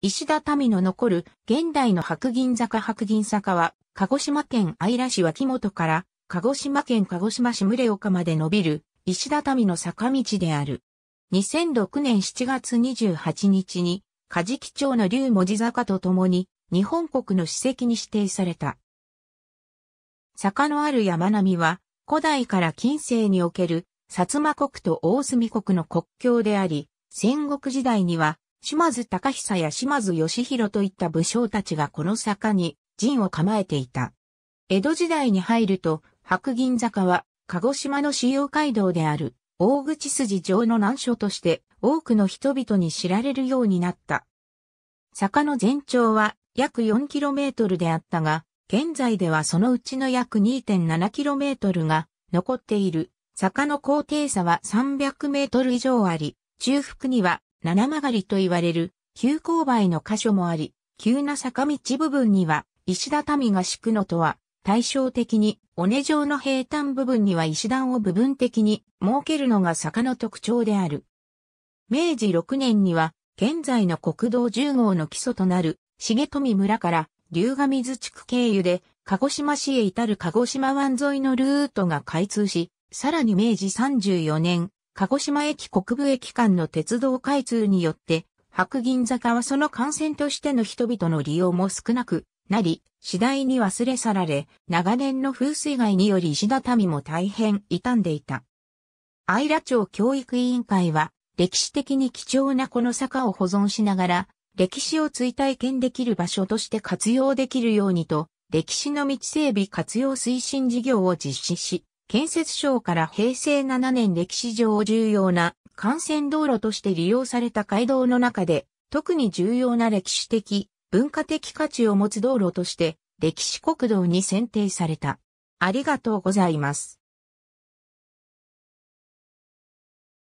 石田民の残る現代の白銀坂白銀坂は、鹿児島県姶良市脇本から、鹿児島県鹿児島市群岡まで伸びる石田民の坂道である。2006年7月28日に、梶木町の竜文字坂とともに、日本国の史跡に指定された。坂のある山並みは、古代から近世における、薩摩国と大隅国の国境であり、戦国時代には、島津隆久や島津義弘といった武将たちがこの坂に陣を構えていた。江戸時代に入ると、白銀坂は、鹿児島の主要街道である、大口筋上の難所として、多くの人々に知られるようになった。坂の全長は約 4km であったが、現在ではそのうちの約 2.7km が残っている。坂の高低差は 300m 以上あり、中腹には七曲りと言われる急勾配の箇所もあり、急な坂道部分には石畳が敷くのとは対照的に、尾根状の平坦部分には石段を部分的に設けるのが坂の特徴である。明治6年には、現在の国道10号の基礎となる、重富村から龍ヶ水地区経由で、鹿児島市へ至る鹿児島湾沿いのルートが開通し、さらに明治34年、鹿児島駅国部駅間の鉄道開通によって、白銀坂はその幹線としての人々の利用も少なくなり、次第に忘れ去られ、長年の風水害により石畳も大変傷んでいた。愛良町教育委員会は、歴史的に貴重なこの坂を保存しながら、歴史を追体験できる場所として活用できるようにと、歴史の道整備活用推進事業を実施し、建設省から平成7年歴史上重要な幹線道路として利用された街道の中で、特に重要な歴史的、文化的価値を持つ道路として、歴史国道に選定された。ありがとうございます。